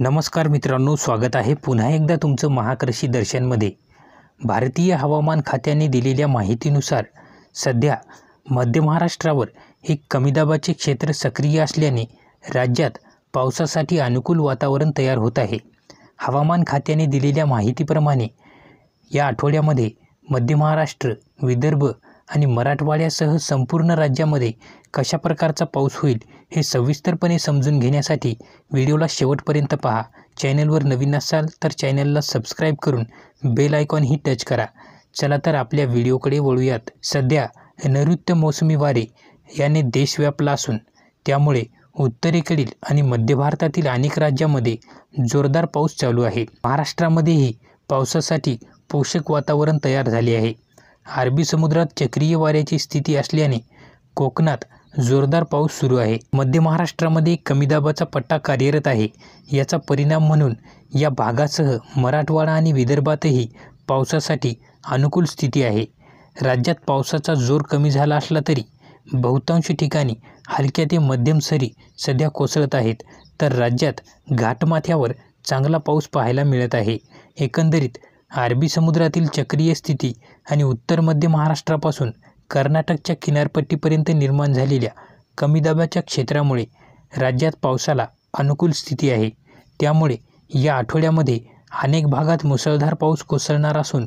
नमस्कार मित्रांनो स्वागत आहे पुन्हा एकदा तुमचं महाकृषी दर्शनमध्ये भारतीय हवामान खात्याने दिलेल्या माहितीनुसार सध्या मध्य महाराष्ट्रावर हे कमीदाबाचे क्षेत्र सक्रिय असल्याने राज्यात पावसासाठी अनुकूल वातावरण तयार होत आहे हवामान खात्याने दिलेल्या माहितीप्रमाणे या आठवड्यामध्ये मध्य महाराष्ट्र विदर्भ आणि मराठवाड्यासह संपूर्ण राज्यामध्ये कशा प्रकारचा पाऊस होईल हे सविस्तरपणे समजून घेण्यासाठी व्हिडिओला शेवटपर्यंत पहा चॅनलवर नवीन असाल तर चॅनलला सबस्क्राईब करून बेल आयकॉन ही टच करा चला तर आपल्या व्हिडिओकडे वळूयात सध्या नैऋत्य मोसमी वारे याने देश व्यापला असून त्यामुळे उत्तरेकडील आणि मध्य भारतातील अनेक राज्यांमध्ये जोरदार पाऊस चालू आहे महाराष्ट्रामध्येही पावसासाठी पोषक वातावरण तयार झाले आहे अरबी समुद्रात चक्रीय वाऱ्याची स्थिती असल्याने कोकणात जोरदार पाऊस सुरू आहे मध्य महाराष्ट्रामध्ये कमी दाबाचा पट्टा कार्यरत आहे याचा परिणाम म्हणून या भागासह मराठवाडा आणि विदर्भातही पावसासाठी अनुकूल स्थिती आहे राज्यात पावसाचा जोर कमी झाला असला तरी बहुतांश ठिकाणी हलक्या ते मध्यम सरी सध्या कोसळत आहेत तर राज्यात घाटमाथ्यावर चांगला पाऊस पाहायला मिळत आहे एकंदरीत अरबी समुद्रातील चक्रीय स्थिती आणि उत्तर मध्य महाराष्ट्रापासून कर्नाटकच्या किनारपट्टीपर्यंत निर्माण झालेल्या कमी दाबाच्या क्षेत्रामुळे राज्यात पावसाला अनुकूल स्थिती आहे त्यामुळे या आठवड्यामध्ये अनेक भागात मुसळधार पाऊस कोसळणार असून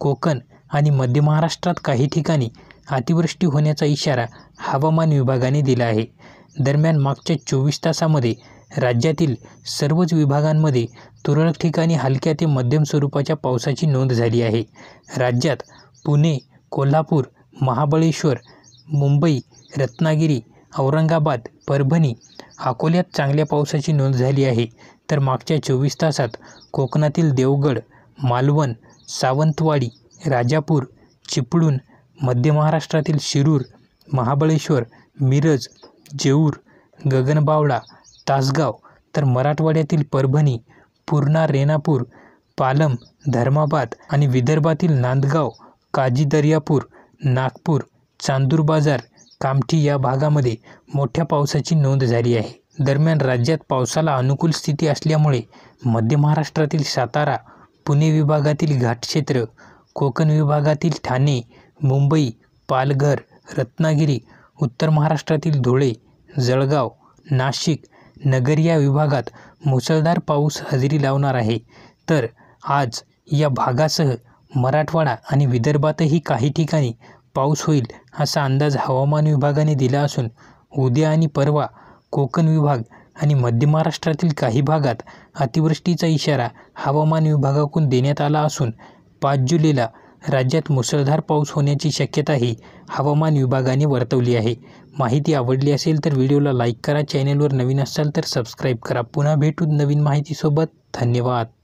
कोकण आणि मध्य महाराष्ट्रात काही ठिकाणी अतिवृष्टी होण्याचा इशारा हवामान विभागाने दिला आहे दरम्यान मागच्या चोवीस तासामध्ये राज्यातील सर्वच विभागांमध्ये तुरळक ठिकाणी हलक्या ते मध्यम स्वरूपाच्या पावसाची नोंद झाली आहे राज्यात पुणे कोल्हापूर महाबळेश्वर मुंबई रत्नागिरी औरंगाबाद परभणी अकोल्यात चांगल्या पावसाची नोंद झाली आहे तर मागच्या चोवीस तासात कोकणातील देवगड मालवण सावंतवाडी राजापूर चिपळूण मध्य महाराष्ट्रातील शिरूर महाबळेश्वर मिरज जेऊर गगनबावडा तासगाव तर मराठवाड्यातील परभणी पूर्णा रेणापूर पालम धर्माबाद आणि विदर्भातील नांदगाव काजी दर्यापूर नागपूर चांदूर बाजार कामठी या भागामध्ये मोठ्या पावसाची नोंद झाली आहे दरम्यान राज्यात पावसाला अनुकूल स्थिती असल्यामुळे मध्य महाराष्ट्रातील सातारा पुणे विभागातील घाटक्षेत्र कोकण विभागातील ठाणे मुंबई पालघर रत्नागिरी उत्तर महाराष्ट्रातील धुळे जळगाव नाशिक नगर या विभागात मुसळधार पाऊस हजेरी लावणार आहे तर आज या भागासह मराठवाडा आणि विदर्भातही काही ठिकाणी पाऊस होईल असा अंदाज हवामान विभागाने दिला असून उद्या आणि परवा कोकण विभाग आणि मध्य महाराष्ट्रातील काही भागात अतिवृष्टीचा इशारा हवामान विभागाकडून देण्यात आला असून पाच जुलैला राज्यात मुसळधार पाऊस होण्याची शक्यताही हवामान विभागाने वर्तवली आहे माहिती आवडली असेल तर व्हिडिओला लाईक करा चॅनेलवर नवीन असाल तर सबस्क्राईब करा पुन्हा भेटू नवीन माहितीसोबत धन्यवाद